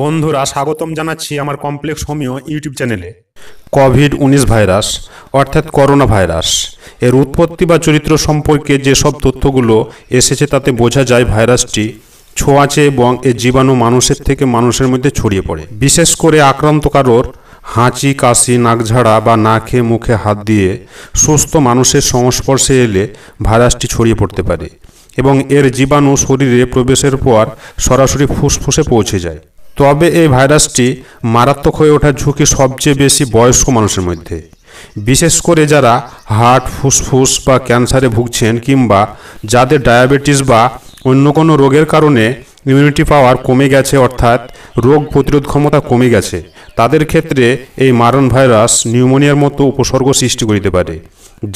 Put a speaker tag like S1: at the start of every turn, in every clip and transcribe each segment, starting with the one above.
S1: বন্ধুরা স্বাগতম জানাচ্ছি আমার কমপ্লেক্স হোমিও ইউটিউব চ্যানেলে কোভিড উনিশ ভাইরাস অর্থাৎ করোনা ভাইরাস এর উৎপত্তি বা চরিত্র সম্পর্কে যেসব তথ্যগুলো এসেছে তাতে বোঝা যায় ভাইরাসটি ছোঁয়াচে এবং এর জীবাণু মানুষের থেকে মানুষের মধ্যে ছড়িয়ে পড়ে বিশেষ করে আক্রান্ত কারোর হাঁচি কাশি নাকঝাড়া বা নাকে মুখে হাত দিয়ে সুস্থ মানুষের সংস্পর্শে এলে ভাইরাসটি ছড়িয়ে পড়তে পারে এবং এর জীবাণু শরীরে প্রবেশের পর সরাসরি ফুসফুসে পৌঁছে যায় তবে এই ভাইরাসটি মারাত্মক হয়ে ওঠার ঝুঁকি সবচেয়ে বেশি বয়স্ক মানুষের মধ্যে বিশেষ করে যারা হার্ট ফুসফুস বা ক্যান্সারে ভুগছেন কিংবা যাদের ডায়াবেটিস বা অন্য কোনো রোগের কারণে ইমিউনিটি পাওয়ার কমে গেছে অর্থাৎ রোগ প্রতিরোধ ক্ষমতা কমে গেছে তাদের ক্ষেত্রে এই মারণ ভাইরাস নিউমোনিয়ার মতো উপসর্গ সৃষ্টি করিতে পারে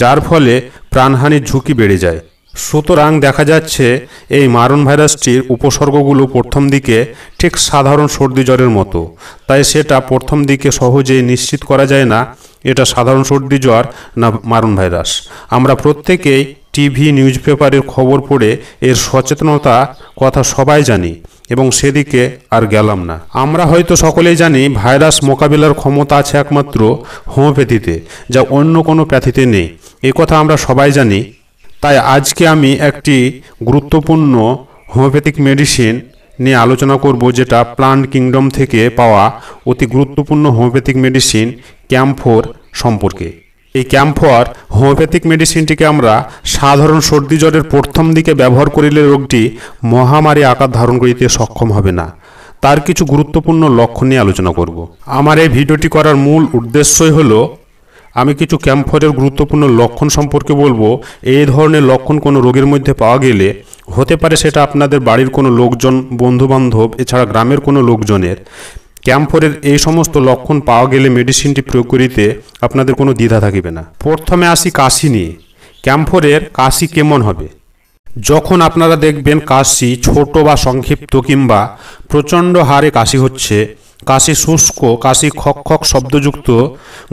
S1: যার ফলে প্রাণহানির ঝুঁকি বেড়ে যায় সুতরাং দেখা যাচ্ছে এই মারণ ভাইরাসটির উপসর্গগুলো প্রথম দিকে ঠিক সাধারণ সর্দি জ্বরের মতো তাই সেটা প্রথম দিকে সহজেই নিশ্চিত করা যায় না এটা সাধারণ সর্দি জ্বর না মারণ ভাইরাস আমরা প্রত্যেকেই টিভি নিউজ পেপারের খবর পড়ে এর সচেতনতা কথা সবাই জানি এবং সেদিকে আর গেলাম না আমরা হয়তো সকলেই জানি ভাইরাস মোকাবিলার ক্ষমতা আছে একমাত্র হোমিওপ্যাথিতে যা অন্য কোনো প্যাথিতে নেই এ কথা আমরা সবাই জানি তাই আজকে আমি একটি গুরুত্বপূর্ণ হোমিওপ্যাথিক মেডিসিন নিয়ে আলোচনা করব যেটা প্লান্ট কিংডম থেকে পাওয়া অতি গুরুত্বপূর্ণ হোমিওপ্যাথিক মেডিসিন ক্যাম্পোর সম্পর্কে এই ক্যাম্ফর হোমিওপ্যাথিক মেডিসিনটিকে আমরা সাধারণ সর্দি জ্বরের প্রথম দিকে ব্যবহার করিলে রোগটি মহামারী আকার ধারণ করিতে সক্ষম হবে না তার কিছু গুরুত্বপূর্ণ লক্ষণ নিয়ে আলোচনা করব আমার এই ভিডিওটি করার মূল উদ্দেশ্যই হলো আমি কিছু ক্যাম্পফায়ারের গুরুত্বপূর্ণ লক্ষণ সম্পর্কে বলবো এই ধরনের লক্ষণ কোনো রোগের মধ্যে পাওয়া গেলে হতে পারে সেটা আপনাদের বাড়ির কোনো লোকজন বন্ধুবান্ধব এছাড়া গ্রামের কোনো লোকজনের ক্যাম্পফোরের এই সমস্ত লক্ষণ পাওয়া গেলে মেডিসিনটি প্রয়োগ করিতে আপনাদের কোনো দ্বিধা থাকিবে না প্রথমে আসি কাশি নিয়ে ক্যাম্পফোরের কাশি কেমন হবে যখন আপনারা দেখবেন কাশি ছোট বা সংক্ষিপ্ত কিংবা প্রচণ্ড হারে কাশি হচ্ছে কাশি শুষ্ক কাশি খক খক শব্দযুক্ত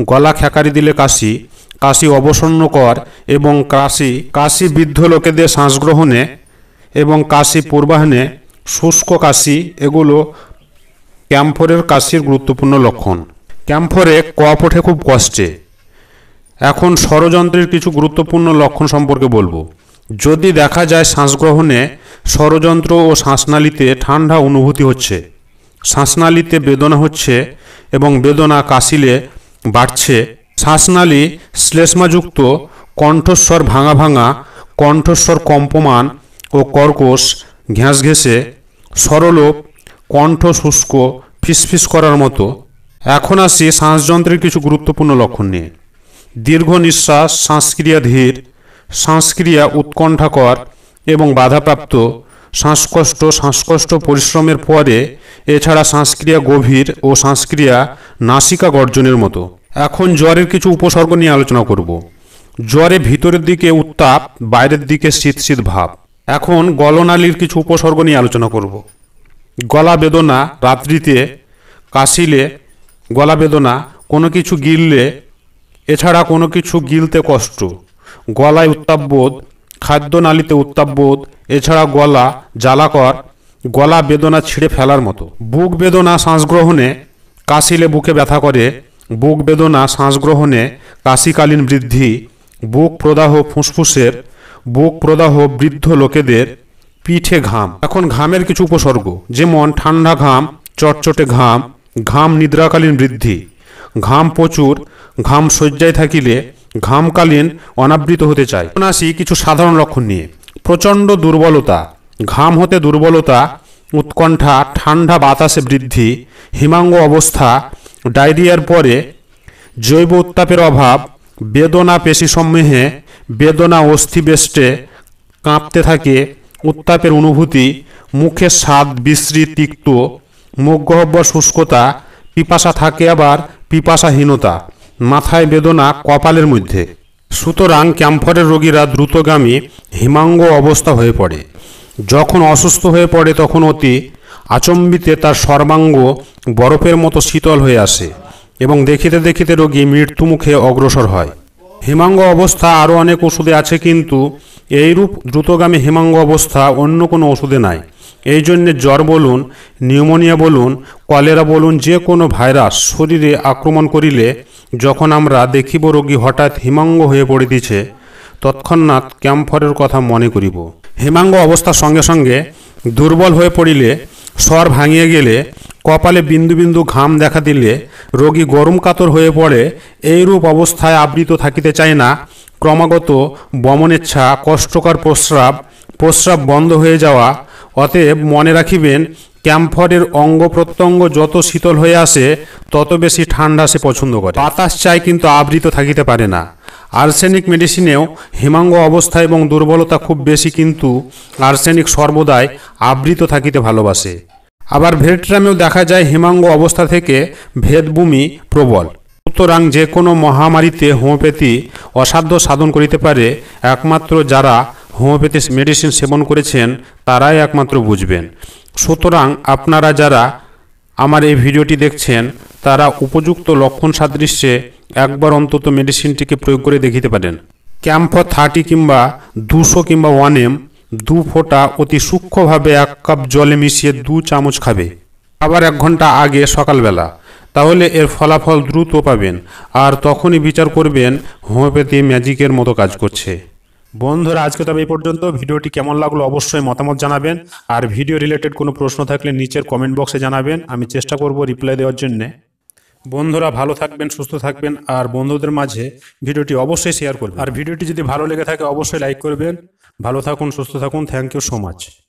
S1: গলা খ্যাকারি দিলে কাশি কাশি অবসন্নকর এবং কাশি কাশি বৃদ্ধ লোকেদের শ্বাসগ্রহণে এবং কাশি পূর্বাহ্নে শুষ্ক কাশি এগুলো ক্যাম্ফরের কাশির গুরুত্বপূর্ণ লক্ষণ ক্যাম্ফরে কপ ওঠে খুব কষ্টে এখন ষড়যন্ত্রের কিছু গুরুত্বপূর্ণ লক্ষণ সম্পর্কে বলবো যদি দেখা যায় শ্বাসগ্রহণে ষড়যন্ত্র ও শ্বাসনালীতে ঠান্ডা অনুভূতি হচ্ছে শ্বাসনালীতে বেদনা হচ্ছে এবং বেদনা কাশিলে বাড়ছে শ্বাসনালী শ্লেষ্মাযুক্ত কণ্ঠস্বর ভাঙা ভাঙা কণ্ঠস্বর কম্পমান ও কর্কশ ঘেঁস ঘেঁসে সরলোপ কণ্ঠ শুষ্ক ফিসফিস করার মতো এখন আসি শ্বাসযন্ত্রের কিছু গুরুত্বপূর্ণ লক্ষণ নিয়ে দীর্ঘ নিঃশ্বাস শ্বাসক্রিয়া ধীর শ্বাসক্রিয়া উৎকণ্ঠাকর এবং বাধাপ্রাপ্ত শ্বাসকষ্ট শ্বাসকষ্ট পরিশ্রমের পরে এছাড়া শ্বাসক্রিয়া গভীর ও শ্বাসক্রিয়া নাসিকা গর্জনের মতো এখন জ্বরের কিছু উপসর্গ নিয়ে আলোচনা করব জ্বরে ভিতরের দিকে উত্তাপ বাইরের দিকে শীত শীত ভাব এখন গলনালীর কিছু উপসর্গ নিয়ে আলোচনা করব গলা বেদনা রাত্রিতে কাশিলে গলা বেদনা কোনো কিছু গিললে এছাড়া কোনো কিছু গিলতে কষ্ট গলায় উত্তাপবোধ উত্তাপ উত্তাপবোধ এছাড়া গলা জ্বালাকর গলা বেদনা ছিঁড়ে ফেলার মতো বুক বেদনা শ্বাসগ্রহণে কাশিলে বুকে ব্যথা করে বুক বেদনা শ্বাসগ্রহণে কাশিকালীন বৃদ্ধি বুক প্রদাহ ফুসফুসের বুক প্রদাহ বৃদ্ধ লোকেদের পিঠে ঘাম এখন ঘামের কিছু উপসর্গ যেমন ঠান্ডা ঘাম চটচটে ঘাম ঘাম নিদ্রাকালীন বৃদ্ধি ঘাম প্রচুর ঘাম শয্যায় থাকিলে ঘামকালীন অনাবৃত হতে চায় আসি কিছু সাধারণ লক্ষণ নিয়ে প্রচণ্ড দুর্বলতা ঘাম হতে দুর্বলতা উৎকণ্ঠা ঠান্ডা বাতাসে বৃদ্ধি হিমাঙ্গ অবস্থা ডায়রিয়ার পরে জৈব উত্তাপের অভাব বেদনা পেশি সম্মেহে বেদনা অস্থিবেষ্টে কাঁপতে থাকে উত্তাপের অনুভূতি মুখে স্বাদ বিশ্রী তিক্ত মুখগহ্বর শুষ্কতা পিপাসা থাকে আবার পিপাসাহীনতা মাথায় বেদনা কপালের মধ্যে সুতরাং ক্যাম্ফরের রোগীরা দ্রুতগামী হিমাঙ্গ অবস্থা হয়ে পড়ে যখন অসুস্থ হয়ে পড়ে তখন অতি আচম্বিতে তার সর্বাঙ্গ বরফের মতো শীতল হয়ে আসে এবং দেখিতে দেখিতে রোগী মৃত্যুমুখে অগ্রসর হয় হিমাঙ্গ অবস্থা আরও অনেক ওষুধে আছে কিন্তু এইরূপ দ্রুতগামী হিমাঙ্গ অবস্থা অন্য কোনো ওষুধে নাই এই জন্যে জ্বর বলুন নিউমোনিয়া বলুন কলেরা বলুন যে কোনো ভাইরাস শরীরে আক্রমণ করিলে যখন আমরা দেখিব রোগী হঠাৎ হিমাঙ্গ হয়ে পড়িতেছে তৎক্ষণাৎ ক্যাম্ফরের কথা মনে করিব হিমাঙ্গ অবস্থার সঙ্গে সঙ্গে দুর্বল হয়ে পড়িলে স্বর ভাঙিয়ে গেলে কপালে বিন্দু বিন্দু ঘাম দেখা দিলে রোগী গরম কাতর হয়ে পড়ে এইরূপ অবস্থায় আবৃত থাকিতে চায় না ক্রমাগত বমনেচ্ছা কষ্টকর প্রস্রাব প্রস্রাব বন্ধ হয়ে যাওয়া অতএব মনে রাখিবেন ক্যাম্ফরের অঙ্গ প্রত্যঙ্গ যত শীতল হয়ে আসে তত বেশি ঠান্ডা সে পছন্দ করে বাতাস চায় কিন্তু আবৃত থাকিতে পারে না আর্সেনিক মেডিসিনেও হিমাঙ্গ অবস্থা এবং দুর্বলতা খুব বেশি কিন্তু আর্সেনিক সর্বদাই আবৃত থাকিতে ভালোবাসে আবার ভেট্রামেও দেখা যায় হিমাঙ্গ অবস্থা থেকে ভেদভূমি প্রবল সুতরাং যে কোনো মহামারীতে হোমিওপ্যাথি অসাধ্য সাধন করিতে পারে একমাত্র যারা হোমিওপ্যাথি মেডিসিন সেবন করেছেন তারাই একমাত্র বুঝবেন সুতরাং আপনারা যারা আমার এই ভিডিওটি দেখছেন তারা উপযুক্ত লক্ষণ সাদৃশ্যে একবার অন্তত মেডিসিনটিকে প্রয়োগ করে দেখিতে পারেন ক্যাম্প থার্টি কিংবা দুশো কিংবা ওয়ান এম দু ফোঁটা অতি সূক্ষ্মভাবে এক কাপ জলে মিশিয়ে দু চামচ খাবে আবার এক ঘন্টা আগে সকালবেলা তাহলে এর ফলাফল দ্রুত পাবেন আর তখনই বিচার করবেন হোমিওপ্যাথি ম্যাজিকের মতো কাজ করছে বন্ধুরা আজকে তবে এই পর্যন্ত ভিডিওটি কেমন লাগলো অবশ্যই মতামত জানাবেন আর ভিডিও রিলেটেড কোনো প্রশ্ন থাকলে নিচের কমেন্ট বক্সে জানাবেন আমি চেষ্টা করব রিপ্লাই দেওয়ার জন্যে বন্ধুরা ভালো থাকবেন সুস্থ থাকবেন আর বন্ধুদের মাঝে ভিডিওটি অবশ্যই শেয়ার করবেন আর ভিডিওটি যদি ভালো লেগে থাকে অবশ্যই লাইক করবেন ভালো থাকুন সুস্থ থাকুন থ্যাংক ইউ সো মাচ